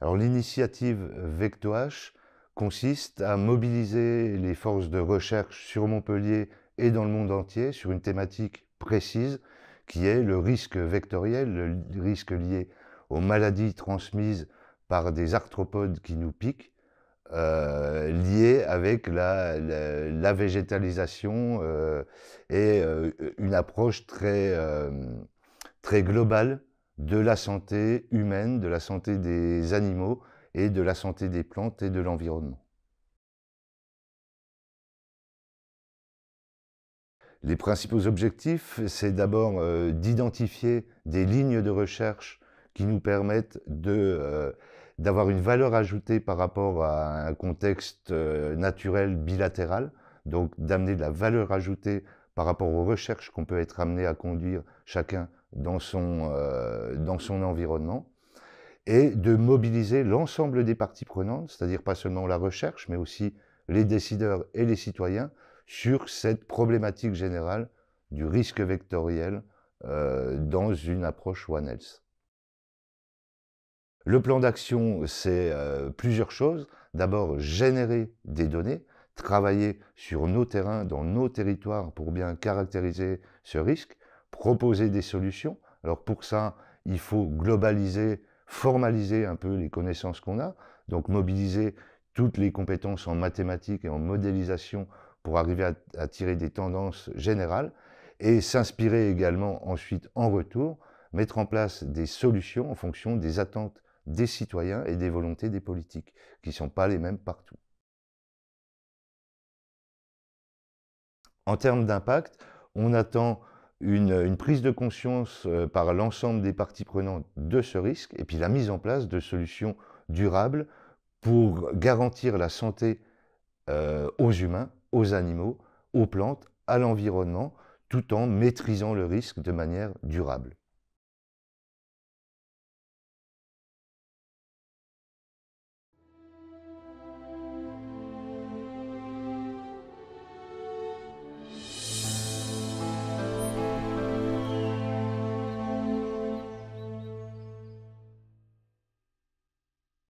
Alors l'initiative VECTOH consiste à mobiliser les forces de recherche sur Montpellier et dans le monde entier sur une thématique précise qui est le risque vectoriel, le risque lié aux maladies transmises par des arthropodes qui nous piquent, euh, lié avec la, végétalisation euh, et euh, une approche très globale de la santé humaine, de la santé des animaux et de la santé des plantes et de l'environnement. Les principaux objectifs, c'est d'abord euh, d'identifier des lignes de recherche qui nous permettent euh, d'avoir une valeur ajoutée par rapport à un contexte euh, naturel bilatéral, donc d'amener de la valeur ajoutée par rapport aux recherches qu'on peut être amené à conduire chacun euh, dans son, environnement et de mobiliser l'ensemble des parties prenantes, c'est-à-dire pas seulement la recherche, mais aussi les décideurs et les citoyens sur cette problématique générale du risque vectoriel euh, dans une approche One Health. Le plan d'action, c'est euh, plusieurs choses. D'abord, générer des données, travailler sur nos terrains, dans nos territoires, pour bien caractériser ce risque, proposer des solutions. Alors pour ça, il faut globaliser, formaliser un peu les connaissances qu'on a, donc mobiliser toutes les compétences en mathématiques et en modélisation pour arriver à, tirer des tendances générales et s'inspirer également ensuite en retour, mettre en place des solutions en fonction des attentes des citoyens et des volontés des politiques, qui ne sont pas les mêmes partout. En termes d'impact, on attend une, prise de conscience euh, par l'ensemble des parties prenantes de ce risque, et puis la mise en place de solutions durables pour garantir la santé euh, aux humains, aux animaux, aux plantes, à l'environnement, tout en maîtrisant le risque de manière durable.